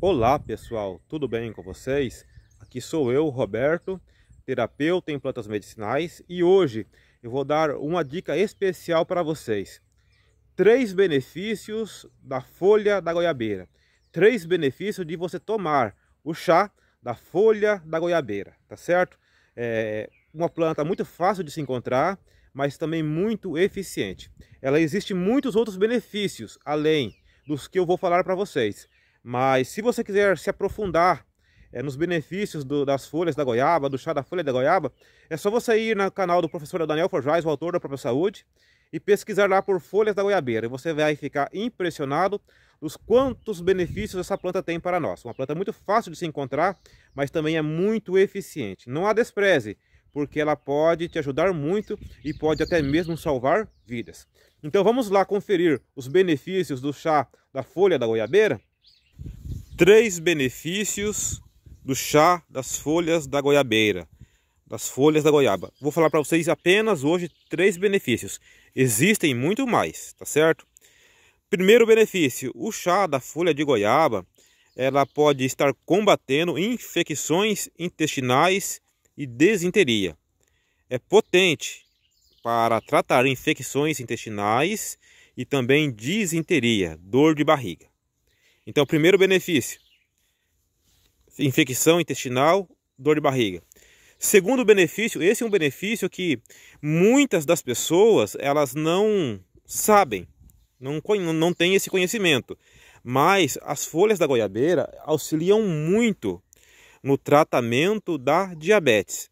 Olá pessoal, tudo bem com vocês? Aqui sou eu, Roberto, terapeuta em plantas medicinais e hoje eu vou dar uma dica especial para vocês. Três benefícios da folha da goiabeira. Três benefícios de você tomar o chá da folha da goiabeira, tá certo? É uma planta muito fácil de se encontrar, mas também muito eficiente. Ela existe muitos outros benefícios, além dos que eu vou falar para vocês mas se você quiser se aprofundar é, nos benefícios do, das folhas da goiaba, do chá da folha da goiaba, é só você ir no canal do professor Daniel Forjais, o autor da própria saúde, e pesquisar lá por folhas da goiabeira. E você vai ficar impressionado dos quantos benefícios essa planta tem para nós. Uma planta muito fácil de se encontrar, mas também é muito eficiente. Não a despreze, porque ela pode te ajudar muito e pode até mesmo salvar vidas. Então vamos lá conferir os benefícios do chá da folha da goiabeira? três benefícios do chá das folhas da goiabeira, das folhas da goiaba. Vou falar para vocês apenas hoje três benefícios. Existem muito mais, tá certo? Primeiro benefício, o chá da folha de goiaba, ela pode estar combatendo infecções intestinais e desinteria. É potente para tratar infecções intestinais e também desinteria, dor de barriga. Então, primeiro benefício: infecção intestinal, dor de barriga. Segundo benefício, esse é um benefício que muitas das pessoas elas não sabem, não, não têm esse conhecimento. Mas as folhas da goiabeira auxiliam muito no tratamento da diabetes,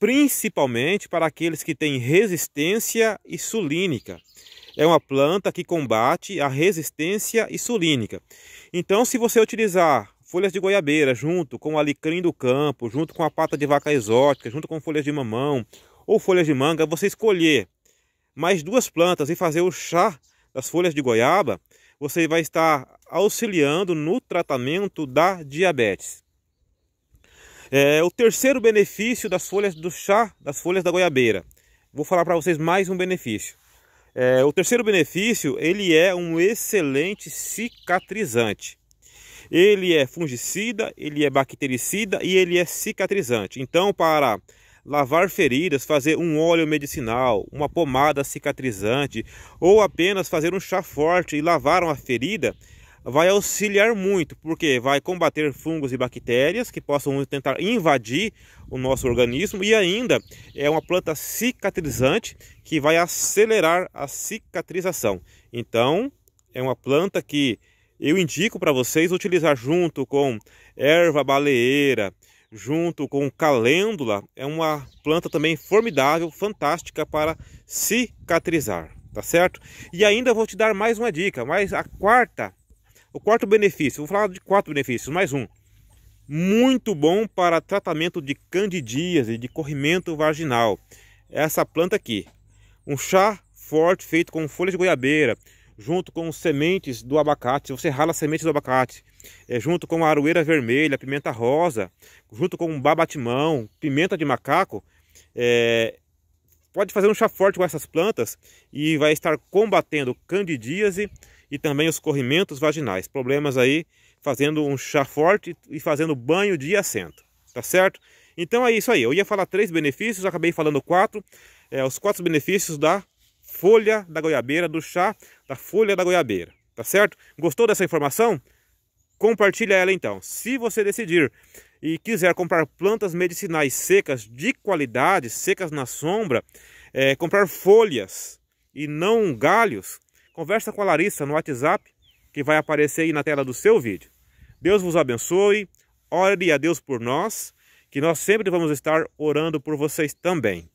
principalmente para aqueles que têm resistência insulínica é uma planta que combate a resistência insulínica. Então, se você utilizar folhas de goiabeira junto com o alecrim do campo, junto com a pata de vaca exótica, junto com folhas de mamão ou folhas de manga, você escolher mais duas plantas e fazer o chá das folhas de goiaba, você vai estar auxiliando no tratamento da diabetes. É, o terceiro benefício das folhas do chá, das folhas da goiabeira. Vou falar para vocês mais um benefício. É, o terceiro benefício, ele é um excelente cicatrizante. Ele é fungicida, ele é bactericida e ele é cicatrizante. Então, para lavar feridas, fazer um óleo medicinal, uma pomada cicatrizante ou apenas fazer um chá forte e lavar uma ferida, vai auxiliar muito, porque vai combater fungos e bactérias que possam tentar invadir o nosso organismo e ainda é uma planta cicatrizante que vai acelerar a cicatrização. Então, é uma planta que eu indico para vocês utilizar junto com erva baleeira, junto com calêndula, é uma planta também formidável, fantástica para cicatrizar, tá certo? E ainda vou te dar mais uma dica, mas a quarta o quarto benefício, vou falar de quatro benefícios, mais um. Muito bom para tratamento de candidíase, de corrimento vaginal. É essa planta aqui. Um chá forte feito com folhas de goiabeira, junto com sementes do abacate. Você rala sementes do abacate, é, junto com a aroeira vermelha, pimenta rosa, junto com um babatimão, pimenta de macaco. É, pode fazer um chá forte com essas plantas e vai estar combatendo candidíase e também os corrimentos vaginais. Problemas aí fazendo um chá forte e fazendo banho de assento, tá certo? Então é isso aí, eu ia falar três benefícios, acabei falando quatro, é, os quatro benefícios da folha da goiabeira, do chá da folha da goiabeira, tá certo? Gostou dessa informação? Compartilha ela então. Se você decidir e quiser comprar plantas medicinais secas de qualidade, secas na sombra, é, comprar folhas e não galhos, Conversa com a Larissa no WhatsApp, que vai aparecer aí na tela do seu vídeo. Deus vos abençoe, ore a Deus por nós, que nós sempre vamos estar orando por vocês também.